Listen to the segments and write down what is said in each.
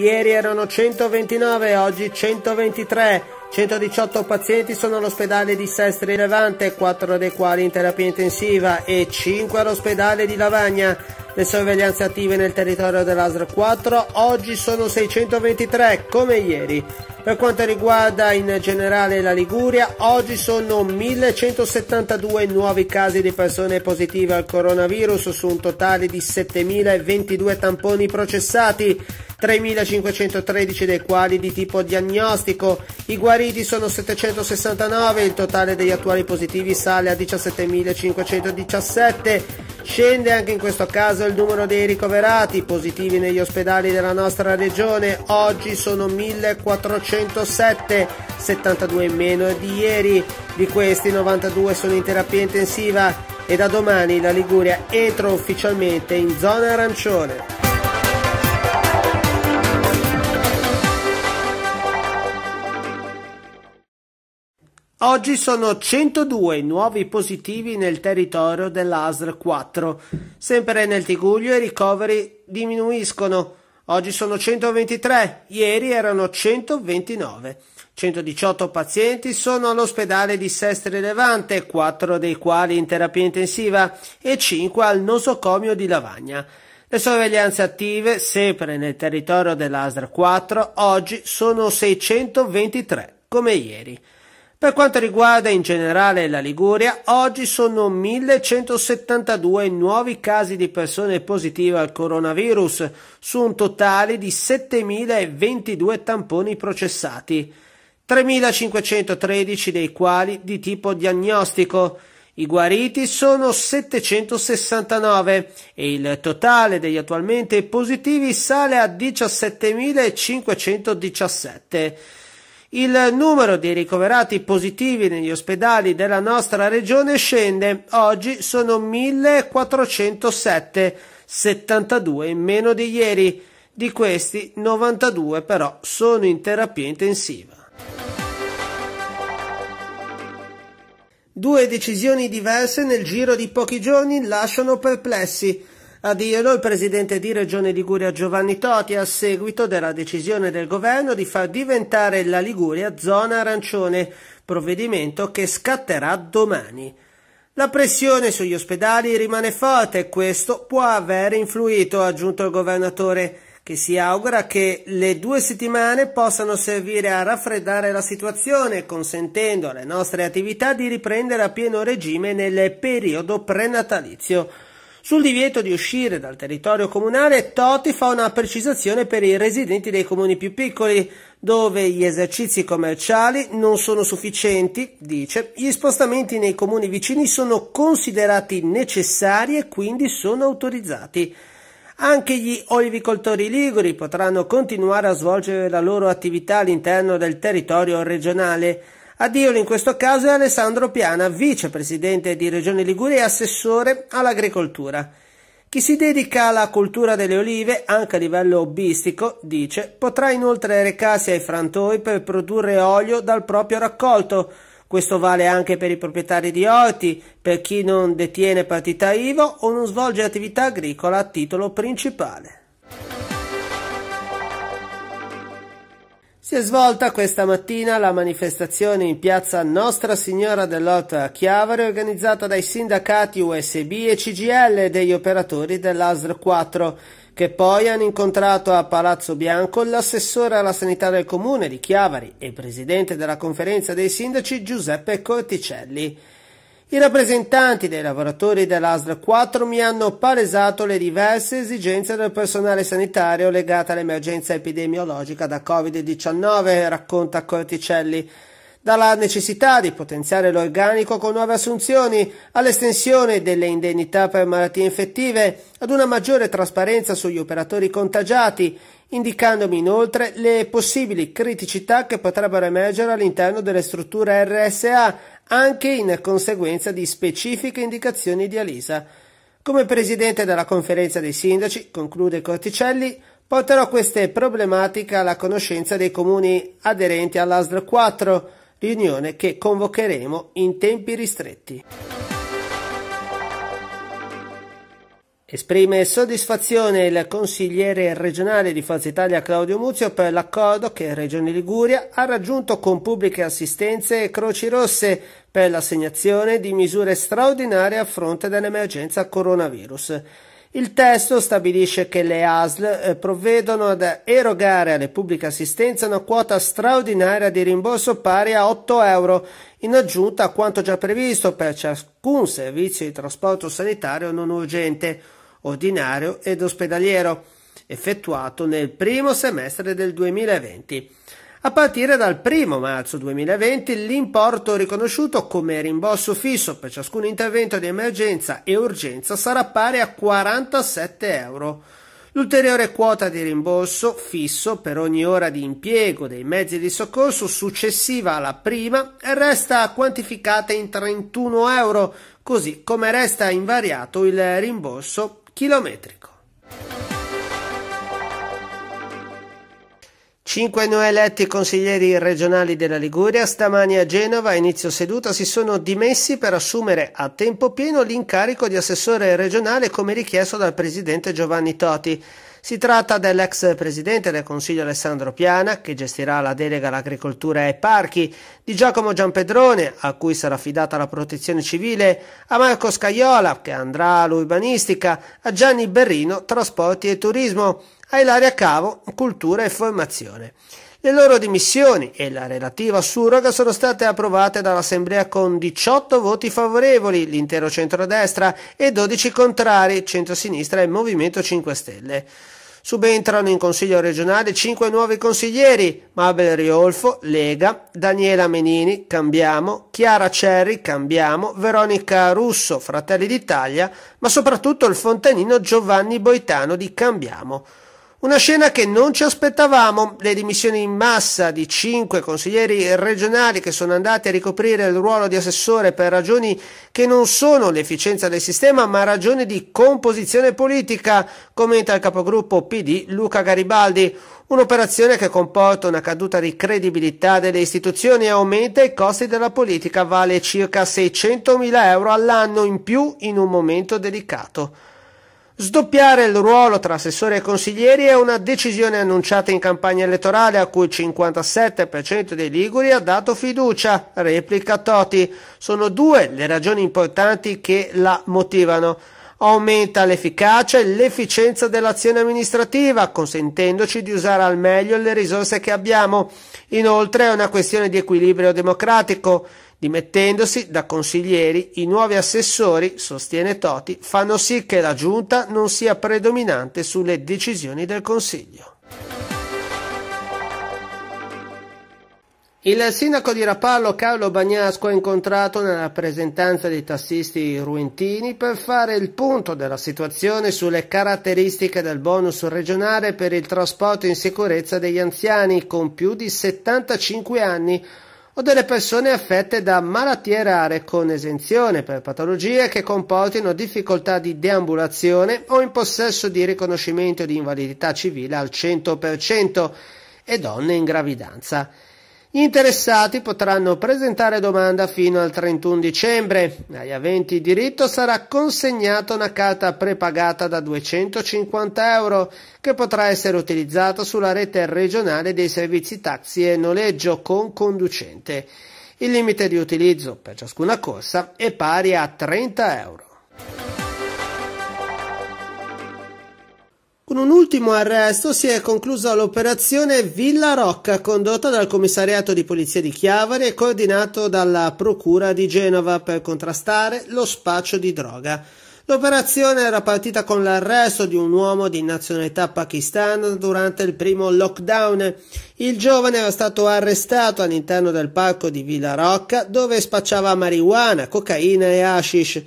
Ieri erano 129, oggi 123. 118 pazienti sono all'ospedale di Sestri Levante, 4 dei quali in terapia intensiva e 5 all'ospedale di Lavagna. Le sorveglianze attive nel territorio dell'ASR 4 oggi sono 623, come ieri. Per quanto riguarda in generale la Liguria, oggi sono 1172 nuovi casi di persone positive al coronavirus su un totale di 7022 tamponi processati. 3.513 dei quali di tipo diagnostico. I guariti sono 769, il totale degli attuali positivi sale a 17.517. Scende anche in questo caso il numero dei ricoverati positivi negli ospedali della nostra regione, oggi sono 1407, 72 in meno di ieri, di questi 92 sono in terapia intensiva e da domani la Liguria entra ufficialmente in zona arancione. Oggi sono 102 nuovi positivi nel territorio dell'ASR 4. Sempre nel Tiguglio i ricoveri diminuiscono. Oggi sono 123, ieri erano 129. 118 pazienti sono all'ospedale di Sestri Levante, 4 dei quali in terapia intensiva e 5 al nosocomio di Lavagna. Le sorveglianze attive, sempre nel territorio dell'ASR 4, oggi sono 623, come ieri. Per quanto riguarda in generale la Liguria, oggi sono 1172 nuovi casi di persone positive al coronavirus, su un totale di 7022 tamponi processati, 3513 dei quali di tipo diagnostico. I guariti sono 769 e il totale degli attualmente positivi sale a 17.517. Il numero di ricoverati positivi negli ospedali della nostra regione scende, oggi sono 1407, 72 in meno di ieri, di questi 92 però sono in terapia intensiva. Due decisioni diverse nel giro di pochi giorni lasciano perplessi. A dirlo il presidente di Regione Liguria Giovanni Toti a seguito della decisione del governo di far diventare la Liguria zona arancione, provvedimento che scatterà domani. La pressione sugli ospedali rimane forte e questo può aver influito, ha aggiunto il governatore, che si augura che le due settimane possano servire a raffreddare la situazione, consentendo alle nostre attività di riprendere a pieno regime nel periodo prenatalizio. Sul divieto di uscire dal territorio comunale, Toti fa una precisazione per i residenti dei comuni più piccoli, dove gli esercizi commerciali non sono sufficienti, dice, gli spostamenti nei comuni vicini sono considerati necessari e quindi sono autorizzati. Anche gli olivicoltori liguri potranno continuare a svolgere la loro attività all'interno del territorio regionale, a dirlo in questo caso è Alessandro Piana, vicepresidente di Regione Liguria e assessore all'agricoltura. Chi si dedica alla cultura delle olive, anche a livello hobbistico, dice, potrà inoltre recarsi ai frantoi per produrre olio dal proprio raccolto. Questo vale anche per i proprietari di orti, per chi non detiene partita IVA o non svolge attività agricola a titolo principale. Si è svolta questa mattina la manifestazione in piazza Nostra Signora dell'Otta a Chiavari organizzata dai sindacati USB e CGL e degli operatori dell'ASR 4 che poi hanno incontrato a Palazzo Bianco l'assessore alla sanità del comune di Chiavari e presidente della conferenza dei sindaci Giuseppe Corticelli. I rappresentanti dei lavoratori dell'ASL 4 mi hanno palesato le diverse esigenze del personale sanitario legate all'emergenza epidemiologica da Covid-19, racconta Corticelli dalla necessità di potenziare l'organico con nuove assunzioni, all'estensione delle indennità per malattie infettive, ad una maggiore trasparenza sugli operatori contagiati, indicandomi inoltre le possibili criticità che potrebbero emergere all'interno delle strutture RSA, anche in conseguenza di specifiche indicazioni di Alisa. Come presidente della conferenza dei sindaci, conclude Corticelli, porterò queste problematiche alla conoscenza dei comuni aderenti all'ASDR 4 riunione che convocheremo in tempi ristretti. Esprime soddisfazione il consigliere regionale di Forza Italia Claudio Muzio per l'accordo che Regione Liguria ha raggiunto con pubbliche assistenze e Croci Rosse per l'assegnazione di misure straordinarie a fronte dell'emergenza coronavirus. Il testo stabilisce che le ASL eh, provvedono ad erogare alle pubbliche assistenze una quota straordinaria di rimborso pari a 8 euro, in aggiunta a quanto già previsto per ciascun servizio di trasporto sanitario non urgente, ordinario ed ospedaliero, effettuato nel primo semestre del 2020. A partire dal 1 marzo 2020 l'importo riconosciuto come rimborso fisso per ciascun intervento di emergenza e urgenza sarà pari a 47 euro. L'ulteriore quota di rimborso fisso per ogni ora di impiego dei mezzi di soccorso successiva alla prima resta quantificata in 31 euro, così come resta invariato il rimborso chilometrico. Cinque eletti consiglieri regionali della Liguria stamani a Genova a inizio seduta si sono dimessi per assumere a tempo pieno l'incarico di assessore regionale come richiesto dal presidente Giovanni Toti. Si tratta dell'ex presidente del Consiglio Alessandro Piana, che gestirà la delega all'agricoltura e ai parchi, di Giacomo Giampedrone, a cui sarà affidata la protezione civile, a Marco Scaiola, che andrà all'urbanistica, a Gianni Berrino, trasporti e turismo, a Ilaria Cavo, cultura e formazione. Le loro dimissioni e la relativa surroga sono state approvate dall'Assemblea con 18 voti favorevoli, l'intero centrodestra, e 12 contrari, centrosinistra e Movimento 5 Stelle. Subentrano in Consiglio regionale cinque nuovi consiglieri: Mabel Riolfo, Lega, Daniela Menini, Cambiamo, Chiara Cerri, Cambiamo, Veronica Russo, Fratelli d'Italia, ma soprattutto il fontanino Giovanni Boitano di Cambiamo. Una scena che non ci aspettavamo, le dimissioni in massa di cinque consiglieri regionali che sono andati a ricoprire il ruolo di assessore per ragioni che non sono l'efficienza del sistema ma ragioni di composizione politica, commenta il capogruppo PD Luca Garibaldi. Un'operazione che comporta una caduta di credibilità delle istituzioni e aumenta i costi della politica, vale circa 600 mila euro all'anno in più in un momento delicato. Sdoppiare il ruolo tra assessori e consiglieri è una decisione annunciata in campagna elettorale a cui il 57% dei Liguri ha dato fiducia, replica Toti. Sono due le ragioni importanti che la motivano aumenta l'efficacia e l'efficienza dell'azione amministrativa, consentendoci di usare al meglio le risorse che abbiamo. Inoltre è una questione di equilibrio democratico. Dimettendosi da consiglieri, i nuovi assessori, sostiene Toti, fanno sì che la giunta non sia predominante sulle decisioni del Consiglio. Il sindaco di Rapallo Carlo Bagnasco ha incontrato nella rappresentanza dei tassisti ruentini per fare il punto della situazione sulle caratteristiche del bonus regionale per il trasporto in sicurezza degli anziani con più di 75 anni o delle persone affette da malattie rare con esenzione per patologie che comportino difficoltà di deambulazione o in possesso di riconoscimento di invalidità civile al 100% e donne in gravidanza. Gli interessati potranno presentare domanda fino al 31 dicembre. Agli aventi diritto sarà consegnata una carta prepagata da 250 euro che potrà essere utilizzata sulla rete regionale dei servizi taxi e noleggio con conducente. Il limite di utilizzo per ciascuna corsa è pari a 30 euro. Con un ultimo arresto si è conclusa l'operazione Villa Rocca condotta dal commissariato di polizia di Chiavari e coordinato dalla Procura di Genova per contrastare lo spaccio di droga. L'operazione era partita con l'arresto di un uomo di nazionalità pakistana durante il primo lockdown. Il giovane era stato arrestato all'interno del parco di Villa Rocca dove spacciava marijuana, cocaina e hashish.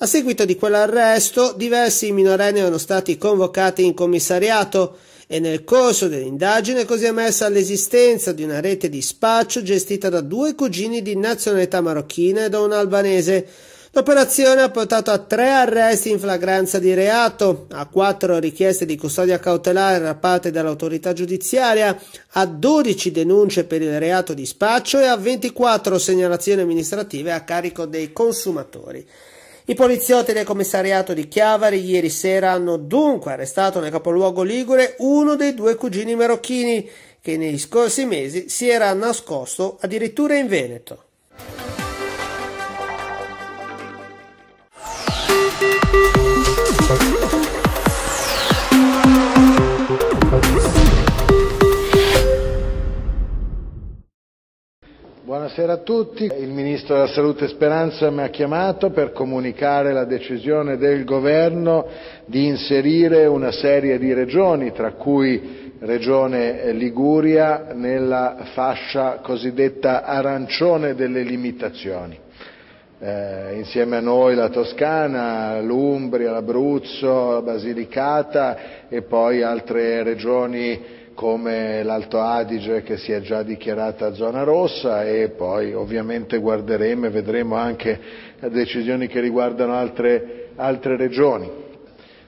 A seguito di quell'arresto, diversi minorenni erano stati convocati in commissariato e nel corso dell'indagine è così emersa l'esistenza di una rete di spaccio gestita da due cugini di nazionalità marocchina e da un albanese. L'operazione ha portato a tre arresti in flagranza di reato, a quattro richieste di custodia cautelare da parte dell'autorità giudiziaria, a 12 denunce per il reato di spaccio e a 24 segnalazioni amministrative a carico dei consumatori. I poliziotti del commissariato di Chiavari ieri sera hanno dunque arrestato nel capoluogo Ligure uno dei due cugini marocchini che negli scorsi mesi si era nascosto addirittura in Veneto. Thank you. Buonasera a tutti. Il ministro della salute Speranza mi ha chiamato per comunicare la decisione del Governo di inserire una serie di regioni, tra cui Regione Liguria, nella fascia cosiddetta arancione delle limitazioni. Eh, insieme a noi la Toscana, l'Umbria, l'Abruzzo, la Basilicata e poi altre regioni come l'Alto Adige che si è già dichiarata zona rossa e poi ovviamente guarderemo e vedremo anche decisioni che riguardano altre, altre regioni.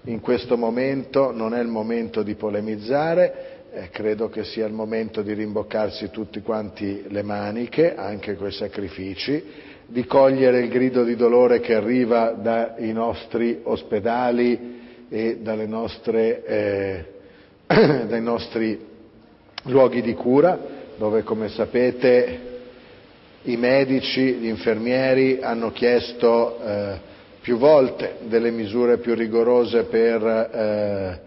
In questo momento non è il momento di polemizzare, eh, credo che sia il momento di rimboccarsi tutti quanti le maniche, anche coi sacrifici, di cogliere il grido di dolore che arriva dai nostri ospedali e dalle nostre eh, dai nostri luoghi di cura, dove come sapete i medici, gli infermieri hanno chiesto eh, più volte delle misure più rigorose per eh,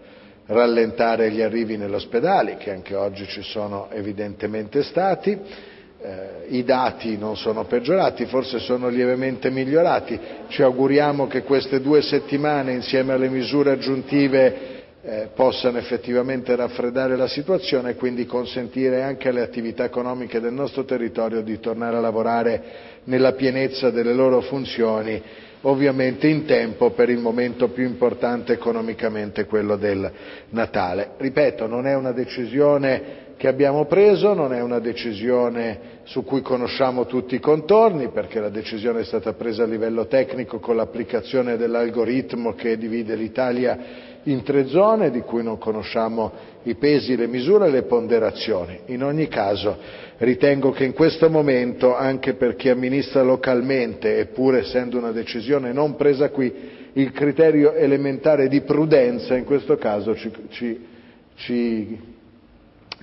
rallentare gli arrivi negli ospedali, che anche oggi ci sono evidentemente stati. Eh, I dati non sono peggiorati, forse sono lievemente migliorati. Ci auguriamo che queste due settimane, insieme alle misure aggiuntive eh, possano effettivamente raffreddare la situazione e quindi consentire anche alle attività economiche del nostro territorio di tornare a lavorare nella pienezza delle loro funzioni, ovviamente in tempo per il momento più importante economicamente, quello del Natale. Ripeto, non è una decisione che abbiamo preso, non è una decisione su cui conosciamo tutti i contorni, perché la decisione è stata presa a livello tecnico con l'applicazione dell'algoritmo che divide l'Italia in tre zone di cui non conosciamo i pesi, le misure e le ponderazioni. In ogni caso, ritengo che in questo momento, anche per chi amministra localmente, eppure essendo una decisione non presa qui, il criterio elementare di prudenza in questo caso ci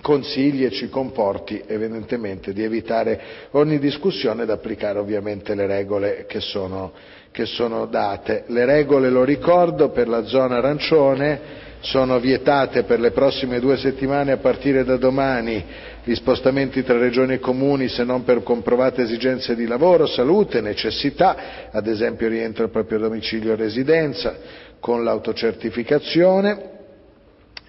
consigli e ci comporti evidentemente di evitare ogni discussione ed applicare ovviamente le regole che sono che sono date. Le regole, lo ricordo, per la zona arancione sono vietate per le prossime due settimane, a partire da domani, gli spostamenti tra Regioni e Comuni se non per comprovate esigenze di lavoro, salute, necessità (ad esempio rientro al proprio domicilio o residenza), con l'autocertificazione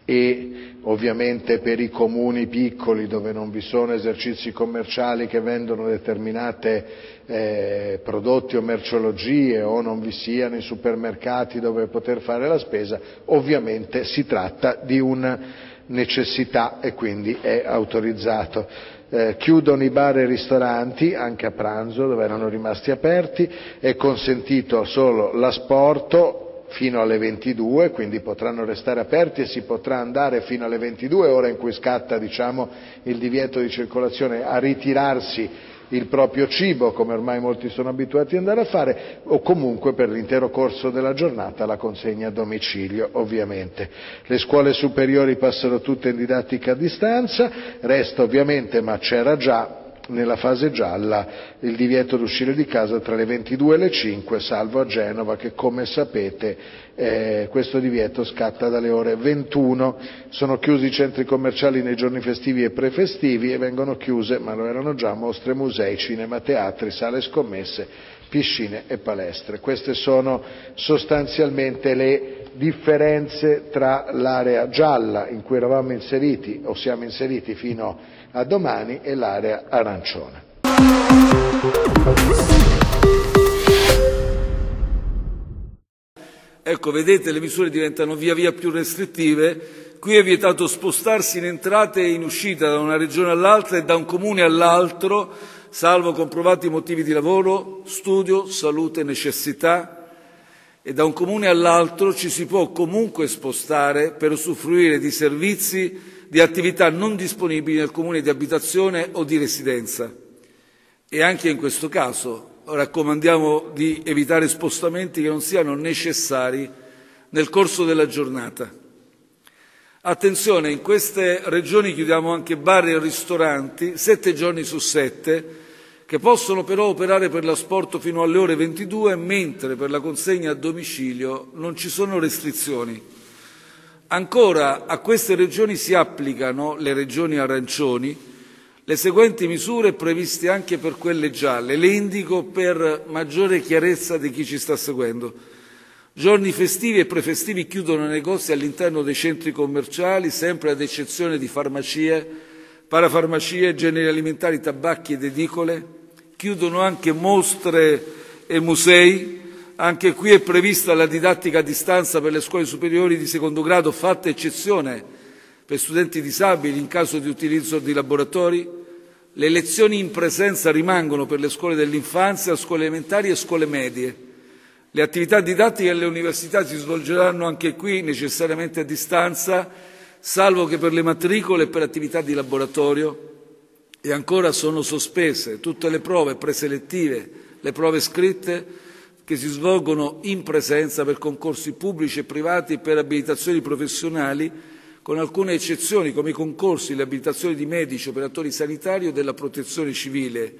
e ovviamente per i comuni piccoli dove non vi sono esercizi commerciali che vendono determinati eh, prodotti o merceologie o non vi siano i supermercati dove poter fare la spesa, ovviamente si tratta di una necessità e quindi è autorizzato. Eh, chiudono i bar e i ristoranti, anche a pranzo, dove erano rimasti aperti; è consentito solo l'asporto fino alle 22, quindi potranno restare aperti e si potrà andare fino alle 22, ora in cui scatta diciamo, il divieto di circolazione, a ritirarsi il proprio cibo, come ormai molti sono abituati ad andare a fare, o comunque per l'intero corso della giornata la consegna a domicilio, ovviamente. Le scuole superiori passano tutte in didattica a distanza, resta ovviamente, ma c'era già, nella fase gialla, il divieto di uscire di casa tra le 22 e le 5, salvo a Genova che, come sapete, eh, questo divieto scatta dalle ore 21. Sono chiusi i centri commerciali nei giorni festivi e prefestivi e vengono chiuse (ma lo erano già) mostre, musei, cinema-teatri, sale scommesse, piscine e palestre. Queste sono sostanzialmente le differenze tra l'area gialla, in cui eravamo inseriti o siamo inseriti fino a a domani è l'area arancione. Ecco, vedete, le misure diventano via via più restrittive. Qui è vietato spostarsi in entrata e in uscita da una regione all'altra e da un comune all'altro, salvo comprovati motivi di lavoro, studio, salute, necessità. E da un comune all'altro ci si può comunque spostare per usufruire di servizi di attività non disponibili nel comune di abitazione o di residenza. E anche in questo caso raccomandiamo di evitare spostamenti che non siano necessari nel corso della giornata. Attenzione, in queste regioni chiudiamo anche bar e ristoranti sette giorni su sette, che possono però operare per l'asporto fino alle ore 22, mentre per la consegna a domicilio non ci sono restrizioni. Ancora a queste regioni si applicano, le regioni arancioni, le seguenti misure previste anche per quelle gialle. Le indico per maggiore chiarezza di chi ci sta seguendo. Giorni festivi e prefestivi chiudono i negozi all'interno dei centri commerciali, sempre ad eccezione di farmacie, parafarmacie, generi alimentari, tabacchi ed edicole. Chiudono anche mostre e musei anche qui è prevista la didattica a distanza per le scuole superiori di secondo grado, fatta eccezione per studenti disabili in caso di utilizzo di laboratori. Le lezioni in presenza rimangono per le scuole dell'infanzia, scuole elementari e scuole medie. Le attività didattiche alle università si svolgeranno anche qui necessariamente a distanza, salvo che per le matricole e per attività di laboratorio. E ancora sono sospese tutte le prove preselettive, le prove scritte, che si svolgono in presenza per concorsi pubblici e privati e per abilitazioni professionali, con alcune eccezioni come i concorsi e le abilitazioni di medici, operatori sanitari o della protezione civile.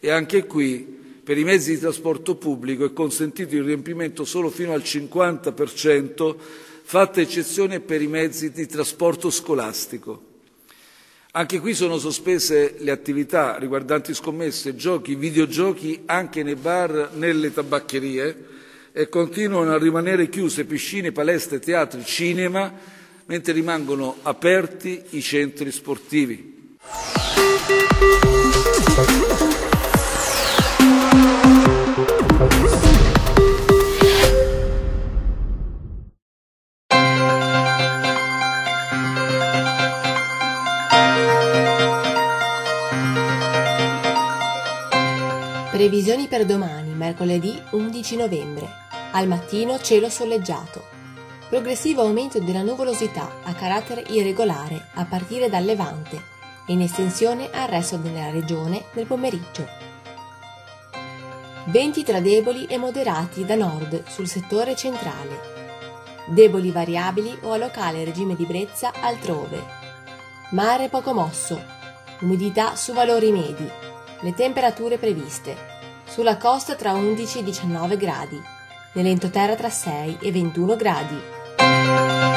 E anche qui per i mezzi di trasporto pubblico è consentito il riempimento solo fino al 50%, fatta eccezione per i mezzi di trasporto scolastico. Anche qui sono sospese le attività riguardanti scommesse, giochi, videogiochi anche nei bar, nelle tabaccherie e continuano a rimanere chiuse piscine, palestre, teatri, cinema, mentre rimangono aperti i centri sportivi. Thank you. Previsioni per domani, mercoledì 11 novembre. Al mattino cielo soleggiato. Progressivo aumento della nuvolosità a carattere irregolare a partire dal levante e in estensione al resto della regione nel pomeriggio. Venti tra deboli e moderati da nord sul settore centrale. Deboli variabili o a locale regime di brezza altrove. Mare poco mosso. Umidità su valori medi le temperature previste. Sulla costa tra 11 e 19 gradi. Nell'entroterra tra 6 e 21 gradi.